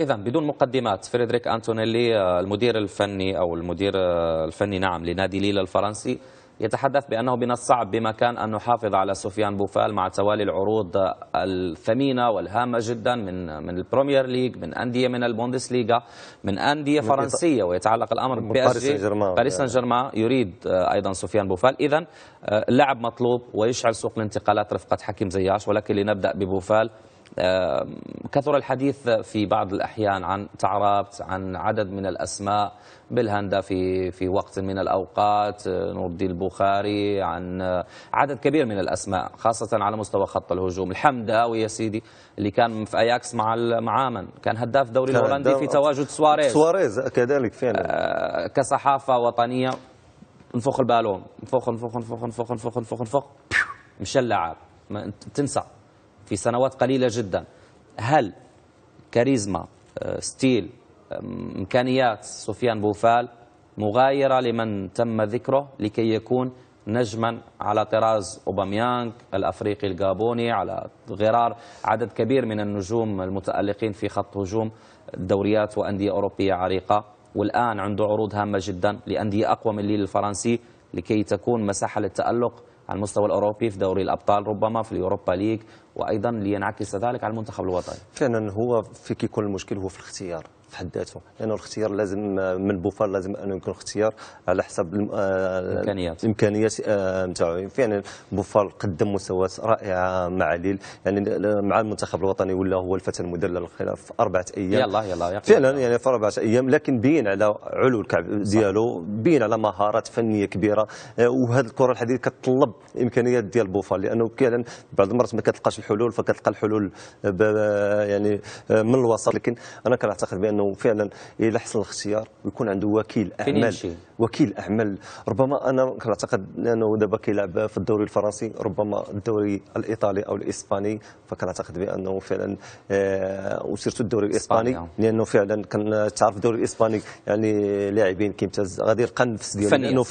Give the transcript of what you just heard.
إذا بدون مقدمات فريدريك أنتونيلي آه، المدير الفني أو المدير آه، الفني نعم لنادي ليل الفرنسي يتحدث بأنه من الصعب بمكان أن نحافظ على سفيان بوفال مع توالي العروض آه، الثمينة والهامة جدا من من البريمير ليج من أندية من البوندس ليغا من أندية فرنسية ويتعلق الأمر بباريس سان جيرمان باريس سان جيرمان يعني. يريد أيضا سفيان بوفال إذا اللاعب مطلوب ويشعل سوق الانتقالات رفقة حكيم زياش ولكن لنبدأ ببوفال كثر الحديث في بعض الأحيان عن تعرابت عن عدد من الأسماء بالهندا في في وقت من الأوقات آه، نور الدين البخاري عن آه، عدد كبير من الأسماء خاصة على مستوى خط الهجوم الحمداوي يا سيدي اللي كان في أياكس مع مع من كان هداف الدوري الهولندي في تواجد سواريز سواريز كذلك فعلا آه، كصحافة وطنية نفخ البالون نفخ نفخ نفخ نفخ نفخ نفخ نفخ اللعب تنسى في سنوات قليلة جدا هل كاريزما آه، ستيل إمكانيات سفيان بوفال مغايرة لمن تم ذكره لكي يكون نجما على طراز أوباميانغ الأفريقي الجابوني على غرار عدد كبير من النجوم المتألقين في خط هجوم دوريات وأندية أوروبية عريقة والآن عنده عروض هامة جدا لأندية أقوى من الليل الفرنسي لكي تكون مساحة للتألق على المستوى الاوروبي في دوري الابطال ربما في اليوروبا ليج وايضا لينعكس ذلك على المنتخب الوطني. فعلا هو في كل المشكل هو في الاختيار في حد ذاته لانه الاختيار لازم من بوفال لازم انه يكون اختيار على حسب آه، الامكانيات الامكانيات آه، نتاعو فعلا يعني بوفال قدم مستويات رائعه مع ليل يعني مع المنتخب الوطني ولا هو الفتى المدلل خلال في اربعه ايام يلا يلا فعلا يعني في اربعه ايام لكن بين على علو الكعب ديالو بين على مهارات فنيه كبيره آه، وهذه الكره الحديد كتطلب امكانيات ديال بوفال لانه فعلا بعض المرات ما كتلقاش الحلول فكتلقى الحلول يعني من الوسط لكن انا كنعتقد بانه انه فعلا يحصل الاختيار ويكون عنده وكيل اعمال وكيل اعمال ربما انا كنعتقد انه دابا كيلعب في الدوري الفرنسي ربما الدوري الايطالي او الاسباني فكنعتقد بانه فعلا آه وسيرتو الدوري الاسباني لانه فعلا كنتعرف الدوري الاسباني يعني لاعبين كيمتاز غادي القنفس ديالو